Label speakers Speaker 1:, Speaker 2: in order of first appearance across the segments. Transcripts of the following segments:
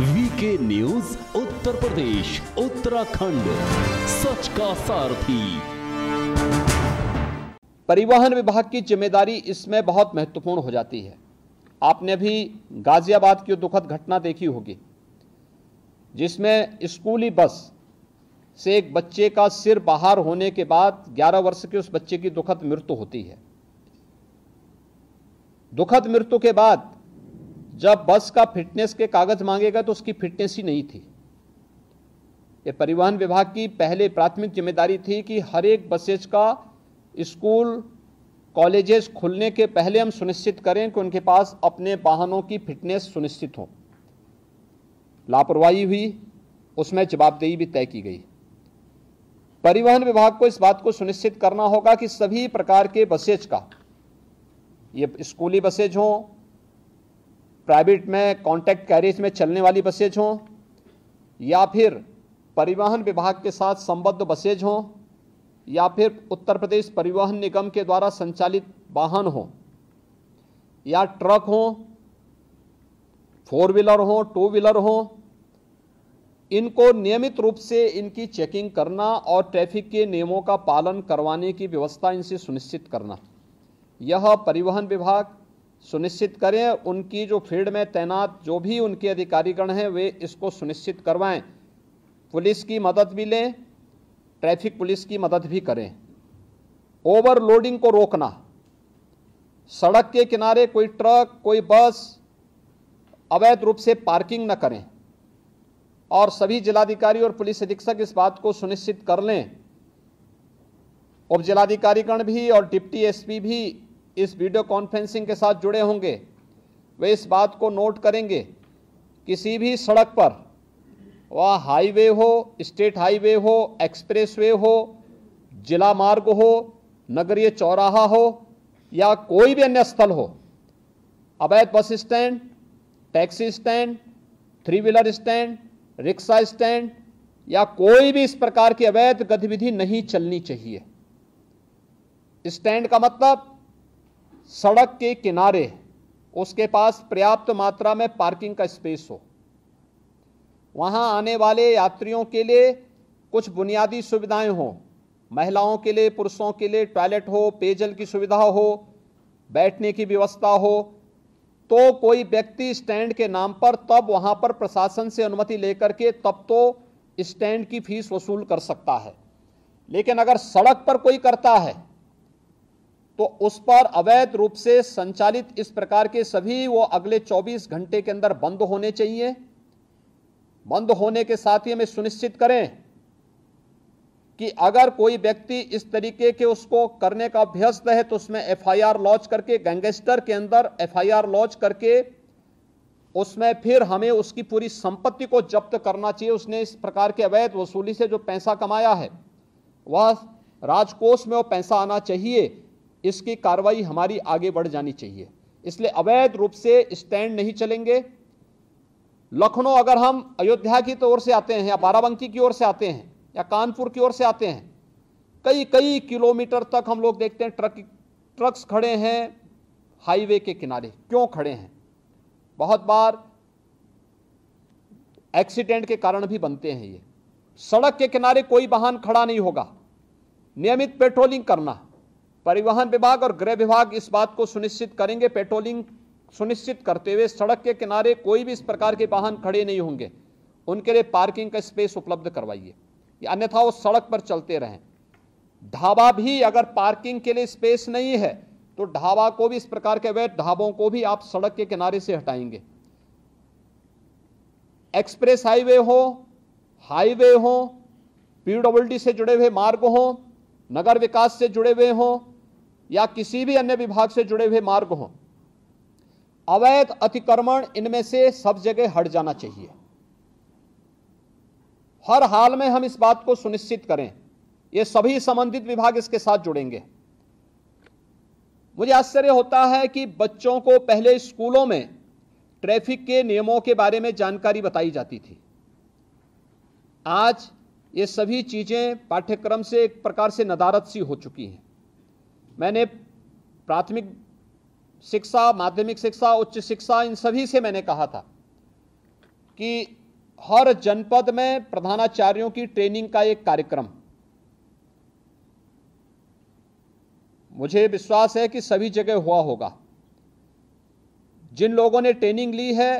Speaker 1: VK news Uttar Pradesh Uttarakhand सच का सारथी परिवहन विभाग की जिम्मेदारी इसमें बहुत महत्वपूर्ण हो जाती है आपने भी गाजियाबाद की दुखद घटना देखी होगी जिसमें स्कूली बस से एक बच्चे का सिर बाहर होने के बाद 11 वर्ष के उस बच्चे की दुखद मृत्यु होती है दुखद मृत्यु के बाद जब बस का फिटनेस के कागज मांगेगा तो उसकी फिटनेस ही नहीं थी ये परिवहन विभाग की पहले प्राथमिक जिम्मेदारी थी कि हर एक बसेज का स्कूल कॉलेजेस खुलने के पहले हम सुनिश्चित करें कि उनके पास अपने वाहनों की फिटनेस सुनिश्चित हो लापरवाही हुई उसमें जवाबदेही भी तय की गई परिवहन विभाग को इस बात को सुनिश्चित करना होगा कि सभी प्रकार के बसेज का ये स्कूली बसेज हों प्राइवेट में कॉन्टैक्ट कैरेज में चलने वाली बसेज हों या फिर परिवहन विभाग के साथ संबद्ध बसेज हों या फिर उत्तर प्रदेश परिवहन निगम के द्वारा संचालित वाहन हों या ट्रक हों फोर व्हीलर हों टू व्हीलर हों इनको नियमित रूप से इनकी चेकिंग करना और ट्रैफिक के नियमों का पालन करवाने की व्यवस्था इनसे सुनिश्चित करना यह परिवहन विभाग सुनिश्चित करें उनकी जो फील्ड में तैनात जो भी उनके अधिकारीगण हैं वे इसको सुनिश्चित करवाएं पुलिस की मदद भी लें ट्रैफिक पुलिस की मदद भी करें ओवरलोडिंग को रोकना सड़क के किनारे कोई ट्रक कोई बस अवैध रूप से पार्किंग न करें और सभी जिलाधिकारी और पुलिस अधीक्षक इस बात को सुनिश्चित कर लें उप जिलाधिकारीगण भी और डिप्टी एसपी भी इस वीडियो कॉन्फ्रेंसिंग के साथ जुड़े होंगे वे इस बात को नोट करेंगे किसी भी सड़क पर वह हाईवे हो स्टेट हाईवे हो एक्सप्रेसवे हो जिला मार्ग हो नगरीय चौराहा हो या कोई भी अन्य स्थल हो अवैध bus stand taxi stand three wheeler stand rickshaw stand या कोई भी इस प्रकार की अवैध गतिविधि नहीं चलनी चाहिए स्टैंड का मतलब सड़क के किनारे उसके पास पर्याप्त मात्रा में पार्किंग का स्पेस हो वहां आने वाले यात्रियों के लिए कुछ बुनियादी सुविधाएं हों महिलाओं के लिए पुरुषों के लिए टॉयलेट हो पेयजल की सुविधा हो बैठने की व्यवस्था हो तो कोई व्यक्ति स्टैंड के नाम पर तब वहां पर प्रशासन से अनुमति लेकर के तब तो स्टैंड की फीस वसूल कर सकता है लेकिन अगर सड़क पर कोई करता है तो उस पर अवैध रूप से संचालित इस प्रकार के सभी वो अगले 24 घंटे के अंदर बंद होने चाहिए बंद होने के साथ ही हमें सुनिश्चित करें कि अगर कोई व्यक्ति इस तरीके के उसको करने का अभ्यस्त है तो उसमें एफआईआर लॉन्च करके गैंगस्टर के अंदर एफआईआर लॉन्च करके उसमें फिर हमें उसकी पूरी संपत्ति को जब्त करना चाहिए उसने इस प्रकार के अवैध वसूली से जो पैसा कमाया है वह राजकोष में वो पैसा आना चाहिए इसकी कार्रवाई हमारी आगे बढ़ जानी चाहिए इसलिए अवैध रूप से स्टैंड नहीं चलेंगे लखनऊ अगर हम अयोध्या की तो ओर से आते हैं या बाराबंकी की ओर से आते हैं या कानपुर की ओर से आते हैं कई कई किलोमीटर तक हम लोग देखते हैं ट्रक ट्रक्स खड़े हैं हाईवे के किनारे क्यों खड़े हैं बहुत बार एक्सीडेंट के कारण भी बनते हैं ये सड़क के किनारे कोई वाहन खड़ा नहीं होगा नियमित पेट्रोलिंग करना परिवहन विभाग और गृह विभाग इस बात को सुनिश्चित करेंगे पेट्रोलिंग सुनिश्चित करते हुए सड़क के किनारे कोई भी इस प्रकार के वाहन खड़े नहीं होंगे उनके लिए पार्किंग का स्पेस उपलब्ध करवाइए अन्यथा वो सड़क पर चलते रहें ढाबा भी अगर पार्किंग के लिए स्पेस नहीं है तो ढाबा को भी इस प्रकार के अवैध ढाबों को भी आप सड़क के किनारे से हटाएंगे एक्सप्रेस हाईवे हो हाईवे हो पीडब्ल्यूडी से जुड़े हुए मार्ग हो नगर विकास से जुड़े हुए हों या किसी भी अन्य विभाग से जुड़े हुए मार्ग हों अवैध अतिक्रमण इनमें से सब जगह हट जाना चाहिए हर हाल में हम इस बात को सुनिश्चित करें ये सभी संबंधित विभाग इसके साथ जुड़ेंगे मुझे आश्चर्य होता है कि बच्चों को पहले स्कूलों में ट्रैफिक के नियमों के बारे में जानकारी बताई जाती थी आज ये सभी चीज़ें पाठ्यक्रम से एक प्रकार से नदारत सी हो चुकी हैं मैंने प्राथमिक शिक्षा माध्यमिक शिक्षा उच्च शिक्षा इन सभी से मैंने कहा था कि हर जनपद में प्रधानाचार्यों की ट्रेनिंग का एक कार्यक्रम मुझे विश्वास है कि सभी जगह हुआ होगा जिन लोगों ने ट्रेनिंग ली है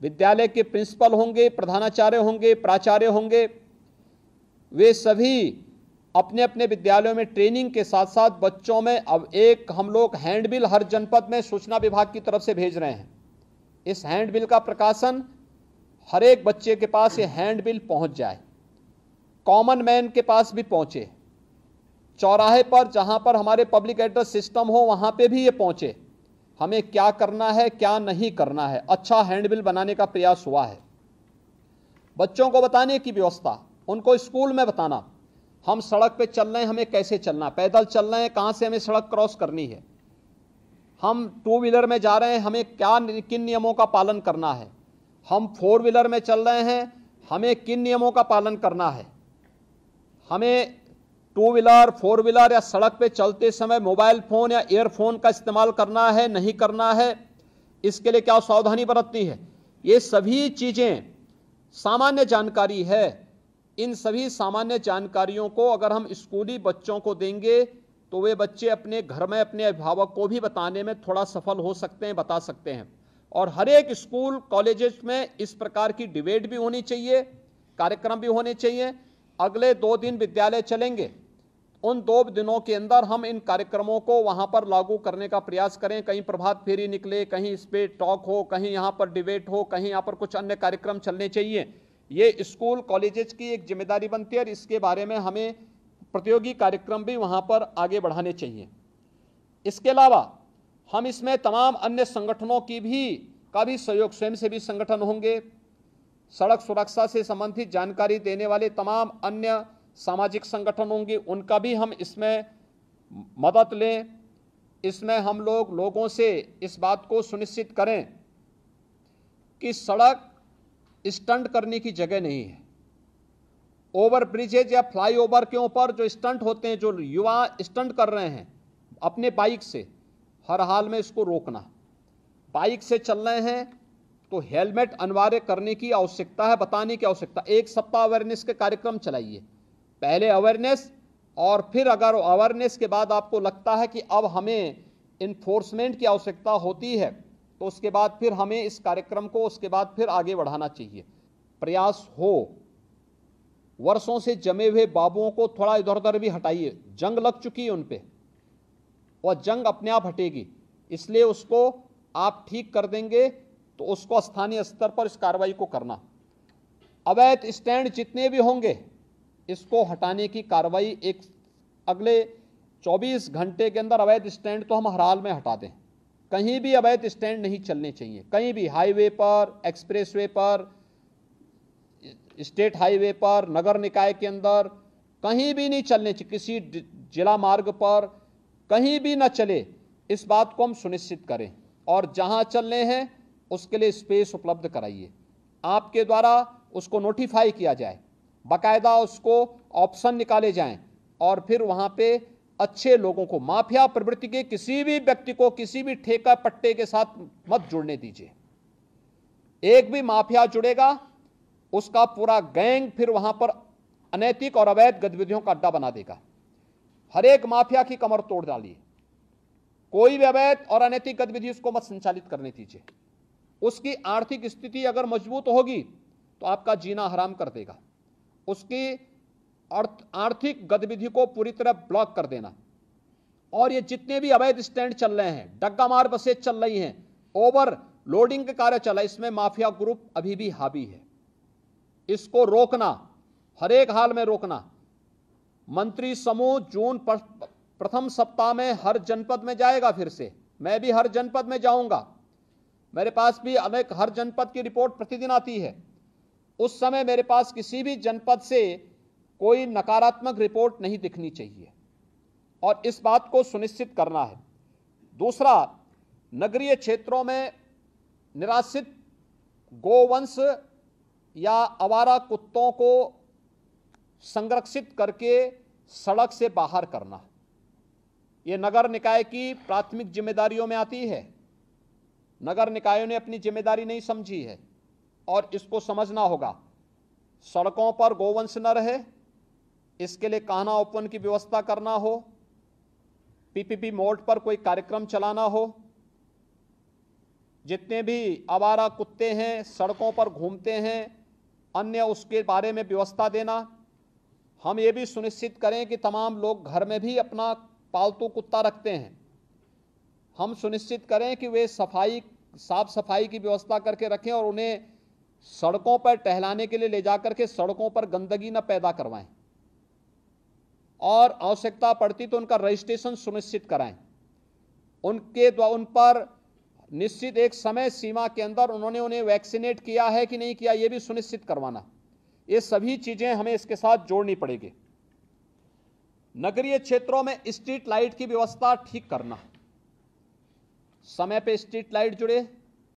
Speaker 1: विद्यालय के प्रिंसिपल होंगे प्रधानाचार्य होंगे प्राचार्य होंगे वे सभी अपने अपने विद्यालयों में ट्रेनिंग के साथ साथ बच्चों में अब एक हम लोग हैंडबिल हर जनपद में सूचना विभाग की तरफ से भेज रहे हैं इस हैंडबिल का प्रकाशन हर एक बच्चे के पास ये हैंडबिल पहुंच जाए कॉमन मैन के पास भी पहुंचे चौराहे पर जहां पर हमारे पब्लिक एड्रेस सिस्टम हो वहां पे भी ये पहुंचे हमें क्या करना है क्या नहीं करना है अच्छा हैंडबिल बनाने का प्रयास हुआ है बच्चों को बताने की व्यवस्था उनको स्कूल में बताना हम सड़क पे चल रहे हैं हमें कैसे चलना पैदल चल रहे हैं कहाँ से हमें सड़क क्रॉस करनी है हम टू व्हीलर में जा रहे हैं हमें क्या किन नियमों का पालन करना है हम फोर व्हीलर में चल रहे हैं हमें किन नियमों का पालन करना है हमें टू व्हीलर फोर व्हीलर या सड़क पे चलते समय मोबाइल फ़ोन या एयरफोन का इस्तेमाल करना है नहीं करना है इसके लिए क्या सावधानी बरतनी है ये सभी चीज़ें सामान्य जानकारी है इन सभी सामान्य जानकारियों को अगर हम स्कूली बच्चों को देंगे तो वे बच्चे अपने घर में अपने अभिभावक को भी बताने में थोड़ा सफल हो सकते हैं बता सकते हैं और हर एक स्कूल कॉलेजेस में इस प्रकार की डिबेट भी होनी चाहिए कार्यक्रम भी होने चाहिए अगले दो दिन विद्यालय चलेंगे उन दो दिनों के अंदर हम इन कार्यक्रमों को वहाँ पर लागू करने का प्रयास करें कहीं प्रभात फेरी निकले कहीं इस पर टॉक हो कहीं यहाँ पर डिबेट हो कहीं यहाँ पर कुछ अन्य कार्यक्रम चलने चाहिए ये स्कूल कॉलेजेस की एक जिम्मेदारी बनती है और इसके बारे में हमें प्रतियोगी कार्यक्रम भी वहाँ पर आगे बढ़ाने चाहिए इसके अलावा हम इसमें तमाम अन्य संगठनों की भी का भी सहयोग स्वयं से भी संगठन होंगे सड़क सुरक्षा से संबंधित जानकारी देने वाले तमाम अन्य सामाजिक संगठन होंगे उनका भी हम इसमें मदद लें इसमें हम लोग लोगों से इस बात को सुनिश्चित करें कि सड़क स्टंट करने की जगह नहीं है ओवर ब्रिजेज या फ्लाईओवर के ऊपर जो स्टंट होते हैं जो युवा स्टंट कर रहे हैं अपने बाइक से हर हाल में इसको रोकना बाइक से चल रहे हैं तो हेलमेट अनिवार्य करने की आवश्यकता है बताने की आवश्यकता एक सप्ताह अवेयरनेस के कार्यक्रम चलाइए पहले अवेयरनेस और फिर अगर अवेयरनेस के बाद आपको लगता है कि अब हमें इन्फोर्समेंट की आवश्यकता होती है तो उसके बाद फिर हमें इस कार्यक्रम को उसके बाद फिर आगे बढ़ाना चाहिए प्रयास हो वर्षों से जमे हुए बाबुओं को थोड़ा इधर उधर भी हटाइए जंग लग चुकी है उन पर और जंग अपने आप हटेगी इसलिए उसको आप ठीक कर देंगे तो उसको स्थानीय स्तर पर इस कार्रवाई को करना अवैध स्टैंड जितने भी होंगे इसको हटाने की कार्रवाई एक अगले 24 घंटे के अंदर अवैध स्टैंड तो हम हर हाल में हटा दें कहीं भी अवैध स्टैंड नहीं चलने चाहिए कहीं भी हाईवे पर एक्सप्रेसवे पर स्टेट हाईवे पर नगर निकाय के अंदर कहीं भी नहीं चलने चाहिए किसी जिला मार्ग पर कहीं भी ना चले इस बात को हम सुनिश्चित करें और जहां चलने हैं उसके लिए स्पेस उपलब्ध कराइए आपके द्वारा उसको नोटिफाई किया जाए बाकायदा उसको ऑप्शन निकाले जाएं और फिर वहाँ पे अच्छे लोगों को माफिया प्रवृत्ति के किसी भी व्यक्ति को किसी भी ठेका पट्टे के साथ मत जुड़ने दीजिए एक भी माफिया जुड़ेगा उसका पूरा गैंग फिर वहां पर अनैतिक और अवैध गतिविधियों का अड्डा बना देगा हर एक माफिया की कमर तोड़ डालिए कोई भी अवैध और अनैतिक गतिविधि उसको मत संचालित करने दीजिए उसकी आर्थिक स्थिति अगर मजबूत होगी तो आपका जीना हराम कर देगा उसकी आर्थिक गतिविधि को पूरी तरह ब्लॉक कर देना और ये जितने भी अवैध स्टैंड चल रहे हैं डग्गा मार बसें चल रही हैं ओवर लोडिंग का कार्य चला इसमें माफिया ग्रुप अभी भी हावी है इसको रोकना हर एक हाल में रोकना मंत्री समूह जून प्रथम सप्ताह में हर जनपद में जाएगा फिर से मैं भी हर जनपद में जाऊंगा मेरे पास भी अनेक हर जनपद की रिपोर्ट प्रतिदिन आती है उस समय मेरे पास किसी भी जनपद से कोई नकारात्मक रिपोर्ट नहीं दिखनी चाहिए और इस बात को सुनिश्चित करना है दूसरा नगरीय क्षेत्रों में निराश्रित गोवंश या आवारा कुत्तों को संरक्षित करके सड़क से बाहर करना ये नगर निकाय की प्राथमिक जिम्मेदारियों में आती है नगर निकायों ने अपनी जिम्मेदारी नहीं समझी है और इसको समझना होगा सड़कों पर गोवंश न रहे इसके लिए काना ओपन की व्यवस्था करना हो पीपीपी मोड पर कोई कार्यक्रम चलाना हो जितने भी आवारा कुत्ते हैं सड़कों पर घूमते हैं अन्य उसके बारे में व्यवस्था देना हम ये भी सुनिश्चित करें कि तमाम लोग घर में भी अपना पालतू कुत्ता रखते हैं हम सुनिश्चित करें कि वे सफाई साफ सफाई की व्यवस्था करके रखें और उन्हें सड़कों पर टहलाने के लिए ले जा करके सड़कों पर गंदगी न पैदा करवाएं और आवश्यकता पड़ती तो उनका रजिस्ट्रेशन सुनिश्चित कराएं उनके उन पर निश्चित एक समय सीमा के अंदर उन्होंने उन्हें वैक्सीनेट किया है कि नहीं किया ये भी सुनिश्चित करवाना ये सभी चीज़ें हमें इसके साथ जोड़नी पड़ेगी नगरीय क्षेत्रों में स्ट्रीट लाइट की व्यवस्था ठीक करना समय पे स्ट्रीट लाइट जुड़े